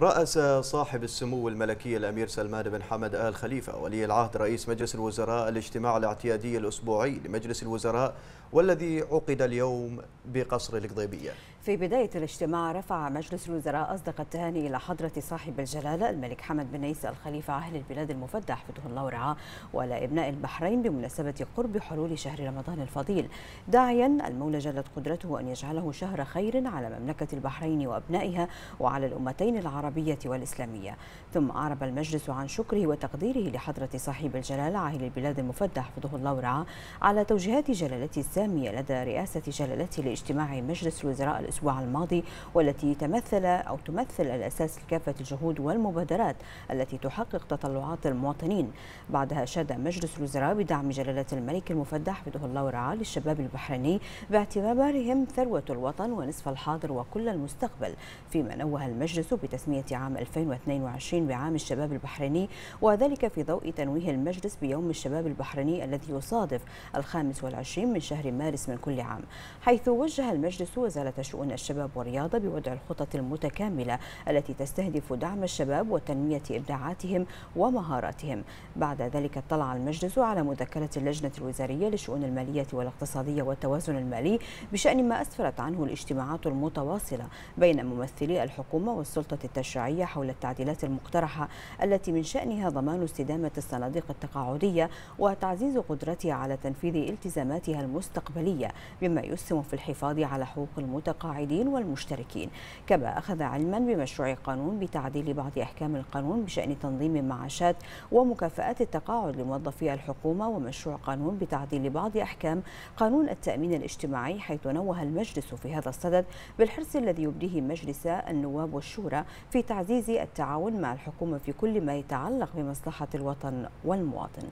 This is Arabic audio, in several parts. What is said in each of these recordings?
رأس صاحب السمو الملكي الأمير سلمان بن حمد آل خليفة ولي العهد رئيس مجلس الوزراء الاجتماع الاعتيادي الأسبوعي لمجلس الوزراء والذي عقد اليوم بقصر القضيبية في بداية الاجتماع رفع مجلس الوزراء أصدق التهاني إلى حضرة صاحب الجلالة الملك حمد بن عيسى الخليفة عاهل البلاد المفتح حفظه الله ورعاه إبناء البحرين بمناسبة قرب حلول شهر رمضان الفضيل داعيا المولى جلت قدرته أن يجعله شهر خير على مملكة البحرين وأبنائها وعلى الأمتين العربية والإسلامية ثم أعرب المجلس عن شكره وتقديره لحضرة صاحب الجلالة عاهل البلاد المفتح حفظه الله ورعاه على توجيهات جلالته السامية لدى رئاسة جلالته لاجتماع مجلس الوزراء الأسبوع الماضي والتي تمثل أو تمثل الأساس لكافة الجهود والمبادرات التي تحقق تطلعات المواطنين بعدها شاد مجلس الوزراء بدعم جلالة الملك المفدى حفظه الله ورعاه للشباب البحريني باعتبارهم ثروة الوطن ونصف الحاضر وكل المستقبل فيما نوه المجلس بتسمية عام 2022 بعام الشباب البحريني وذلك في ضوء تنويه المجلس بيوم الشباب البحريني الذي يصادف الخامس والعشرين من شهر مارس من كل عام حيث وجه المجلس وزارة الشؤون شؤون الشباب والرياضة بوضع الخطط المتكاملة التي تستهدف دعم الشباب وتنمية إبداعاتهم ومهاراتهم بعد ذلك اطلع المجلس على مذكرة اللجنة الوزارية للشؤون المالية والاقتصادية والتوازن المالي بشأن ما أسفرت عنه الاجتماعات المتواصلة بين ممثلي الحكومة والسلطة التشريعية حول التعديلات المقترحة التي من شأنها ضمان استدامة الصناديق التقاعدية وتعزيز قدرتها على تنفيذ التزاماتها المستقبلية بما يسهم في الحفاظ على حقوق المتقاعدين القاعدين والمشتركين كما أخذ علما بمشروع قانون بتعديل بعض أحكام القانون بشأن تنظيم معاشات ومكافآت التقاعد لموظفي الحكومة ومشروع قانون بتعديل بعض أحكام قانون التأمين الاجتماعي حيث نوه المجلس في هذا الصدد بالحرص الذي يبديه مجلس النواب والشورى في تعزيز التعاون مع الحكومة في كل ما يتعلق بمصلحة الوطن والمواطن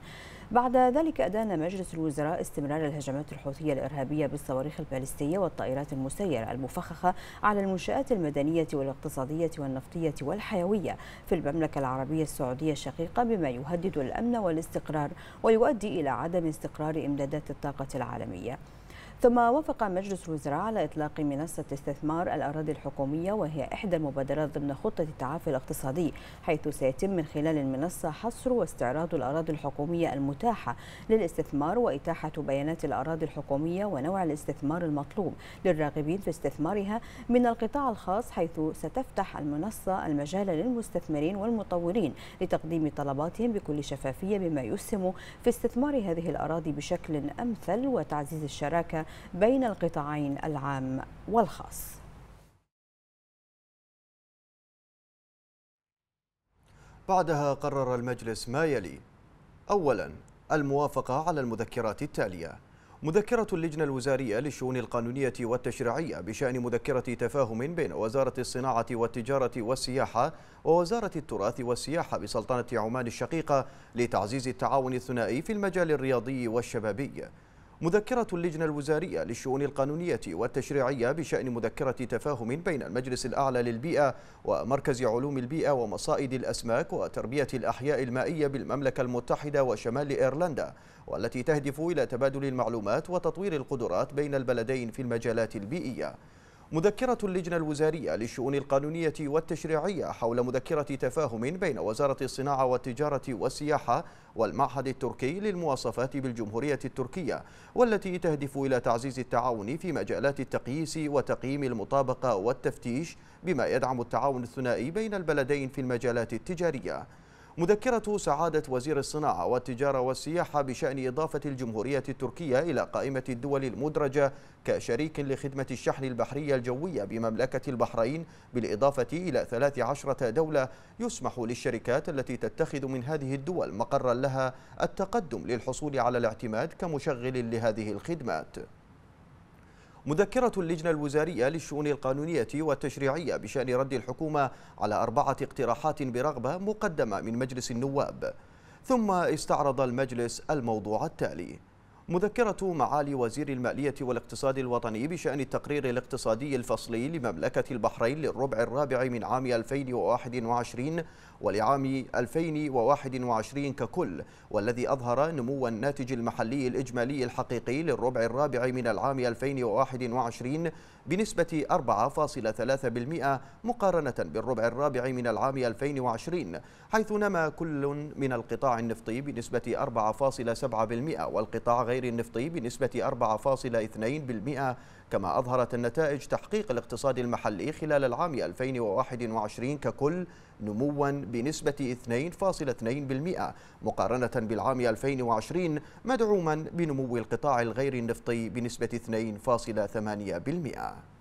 بعد ذلك أدان مجلس الوزراء استمرار الهجمات الحوثية الإرهابية بالصواريخ البالستية والطائرات المسيرة المفخخة على المنشآت المدنية والاقتصادية والنفطية والحيوية في المملكة العربية السعودية الشقيقة بما يهدد الأمن والاستقرار ويؤدي إلى عدم استقرار إمدادات الطاقة العالمية ثم وافق مجلس الوزراء على إطلاق منصة استثمار الأراضي الحكومية وهي إحدى المبادرات ضمن خطة التعافي الاقتصادي حيث سيتم من خلال المنصة حصر واستعراض الأراضي الحكومية المتاحة للاستثمار وإتاحة بيانات الأراضي الحكومية ونوع الاستثمار المطلوب للراغبين في استثمارها من القطاع الخاص حيث ستفتح المنصة المجال للمستثمرين والمطورين لتقديم طلباتهم بكل شفافية بما يسهم في استثمار هذه الأراضي بشكل أمثل وتعزيز الشراكة بين القطاعين العام والخاص بعدها قرر المجلس ما يلي أولا الموافقة على المذكرات التالية مذكرة اللجنة الوزارية للشؤون القانونية والتشريعية بشأن مذكرة تفاهم بين وزارة الصناعة والتجارة والسياحة ووزارة التراث والسياحة بسلطنة عمان الشقيقة لتعزيز التعاون الثنائي في المجال الرياضي والشبابي مذكرة اللجنة الوزارية للشؤون القانونية والتشريعية بشأن مذكرة تفاهم بين المجلس الأعلى للبيئة ومركز علوم البيئة ومصائد الأسماك وتربية الأحياء المائية بالمملكة المتحدة وشمال إيرلندا والتي تهدف إلى تبادل المعلومات وتطوير القدرات بين البلدين في المجالات البيئية مذكرة اللجنة الوزارية للشؤون القانونية والتشريعية حول مذكرة تفاهم بين وزارة الصناعة والتجارة والسياحة والمعهد التركي للمواصفات بالجمهورية التركية والتي تهدف إلى تعزيز التعاون في مجالات التقييس وتقييم المطابقة والتفتيش بما يدعم التعاون الثنائي بين البلدين في المجالات التجارية مذكرة سعادة وزير الصناعة والتجارة والسياحة بشأن إضافة الجمهورية التركية إلى قائمة الدول المدرجة كشريك لخدمة الشحن البحرية الجوية بمملكة البحرين بالإضافة إلى 13 دولة يسمح للشركات التي تتخذ من هذه الدول مقرا لها التقدم للحصول على الاعتماد كمشغل لهذه الخدمات مذكرة اللجنة الوزارية للشؤون القانونية والتشريعية بشأن رد الحكومة على أربعة اقتراحات برغبة مقدمة من مجلس النواب ثم استعرض المجلس الموضوع التالي مذكرة معالي وزير المالية والاقتصاد الوطني بشأن التقرير الاقتصادي الفصلي لمملكة البحرين للربع الرابع من عام 2021 ولعام 2021 ككل والذي أظهر نمو الناتج المحلي الإجمالي الحقيقي للربع الرابع من العام 2021 بنسبة 4.3% مقارنة بالربع الرابع من العام 2020 حيث نما كل من القطاع النفطي بنسبة 4.7% والقطاع غير غير النفطي بنسبة 4.2% كما أظهرت النتائج تحقيق الاقتصاد المحلي خلال العام 2021 ككل نموا بنسبة 2.2% مقارنة بالعام 2020 مدعوما بنمو القطاع الغير النفطي بنسبة 2.8%